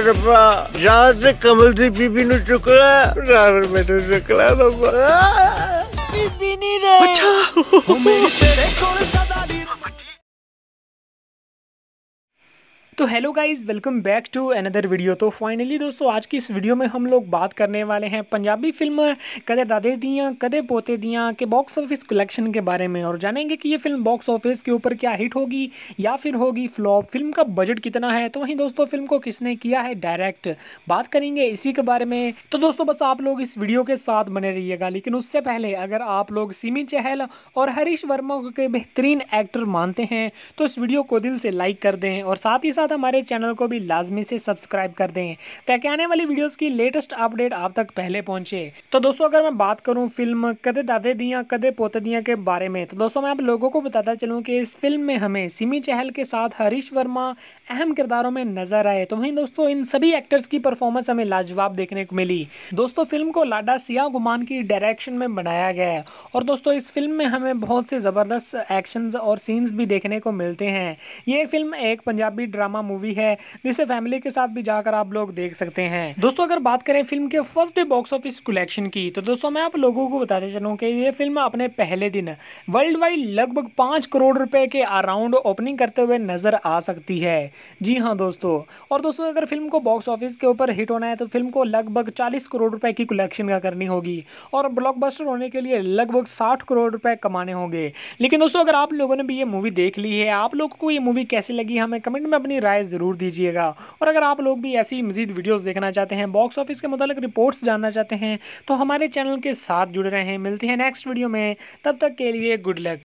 ਰੱਬਾ ਯਾਦ ਕਮਲ ਦੀ ਬੀਬੀ ਨੂੰ ਚੁੱਕ ਲੈ ਡਰਾਈਵਰ ਮੈਨੂੰ ਚੁੱਕ ਲੈ ਰੱਬਾ ਬੀਬੀ ਨਹੀਂ ਰਹੇ ਅੱਛਾ ਉਹ ਮੇਰੇ ਤੇਰੇ ਕੋਲ तो hello guys welcome back to another video तो फाइनली दोस्तों आज की इस वीडियो में हम लोग बात करने वाले हैं पंजाबी फिल्म कदे दादे दियाँ कदे पोते दिया के बॉक्स ऑफिस कलेक्शन के बारे में और जानेंगे कि ये फिल्म बॉक्स ऑफिस के ऊपर क्या हिट होगी या फिर होगी फ्लॉप फिल्म का बजट कितना है तो वहीं दोस्तों फिल्म को किसने किया है डायरेक्ट बात करेंगे इसी के बारे में तो दोस्तों बस आप लोग इस वीडियो के साथ बने रहिएगा लेकिन उससे पहले अगर आप लोग सिमी चहल और हरीश वर्मा के बेहतरीन एक्टर मानते हैं तो इस वीडियो को दिल से लाइक कर दें और साथ ही साथ साथ हमारे चैनल को भी लाजमी से सब्सक्राइब कर दें ताकि आने वाली वीडियोज़ की लेटेस्ट अपडेट आप तक पहले पहुँचे तो दोस्तों अगर मैं बात करूँ फिल्म कदे दादे दियाँ कदे पोते दियाँ के बारे में तो दोस्तों मैं आप लोगों को बताता चलूँ कि इस फिल्म में हमें सिमी चहल के साथ हरीश वर्मा अहम किरदारों में नजर आए तो वहीं दोस्तों इन सभी एक्टर्स की परफॉर्मेंस हमें लाजवाब देखने को मिली दोस्तों फिल्म को लाडा सिया गुमान की डायरेक्शन में बनाया गया है और दोस्तों इस फिल्म में हमें बहुत से ज़बरदस्त एक्शन और सीन्स भी देखने को मिलते हैं ये फिल्म एक पंजाबी ड्रामा ड्रामा मूवी है जिसे फैमिली के साथ भी जाकर आप लोग देख सकते हैं दोस्तों अगर बात करें फिल्म के first day box office collection की तो दोस्तों मैं आप लोगों को बताते चलूँ कि ये फिल्म अपने पहले दिन वर्ल्ड वाइड लगभग पाँच करोड़ रुपए के अराउंड ओपनिंग करते हुए नज़र आ सकती है जी हाँ दोस्तों और दोस्तों अगर फिल्म को बॉक्स ऑफिस के ऊपर हिट होना है तो फिल्म को लगभग चालीस करोड़ रुपए की कलेक्शन का करनी होगी और ब्लॉकबस्टर होने के लिए लगभग साठ करोड़ रुपए कमाने होंगे लेकिन दोस्तों अगर आप लोगों ने भी ये मूवी देख ली है आप लोगों को ये मूवी कैसी लगी हमें कमेंट में अपनी राय ज़रूर दीजिएगा और अगर आप लोग भी ऐसी मजीद वीडियोज़ देखना चाहते हैं बॉक्स ऑफिस के मतलब रिपोर्ट्स जानना चाहते हैं तो हमारे चैनल के साथ जुड़े रहें मिलते हैं नेक्स्ट वीडियो में तब तक के लिए गुड लक